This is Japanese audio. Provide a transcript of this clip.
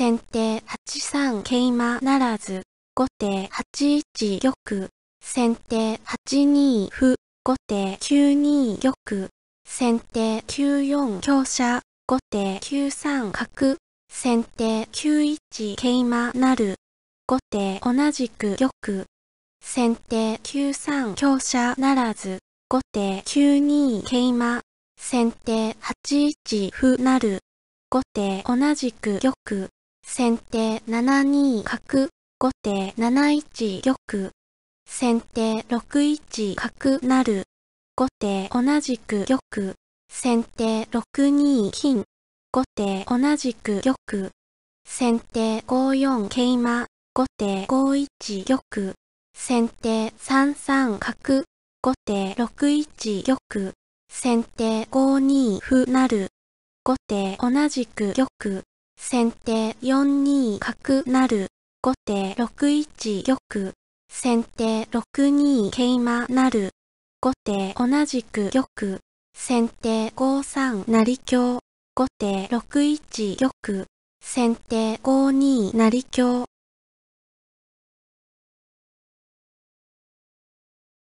先手8三桂馬ならず、後手8一玉、先手8二歩、後手9二玉、先手9四香車、後手9三角、先手9一桂馬なる、後手同じく玉、先手9三香車ならず、後手9二桂馬、先手8一歩なる、後手同じく玉、先手7二角、後手7一玉。先手6一角なる。後手同じく玉。先手6二金。後手同じく玉。先手5四桂馬。後手5一玉。先手3三角。後手6一玉。先手5二歩なる。後手同じく玉。先手4二角成。後手6一玉。先手6二桂馬成。後手同じく玉。先手5三成香。後手6一玉。先手5二成香。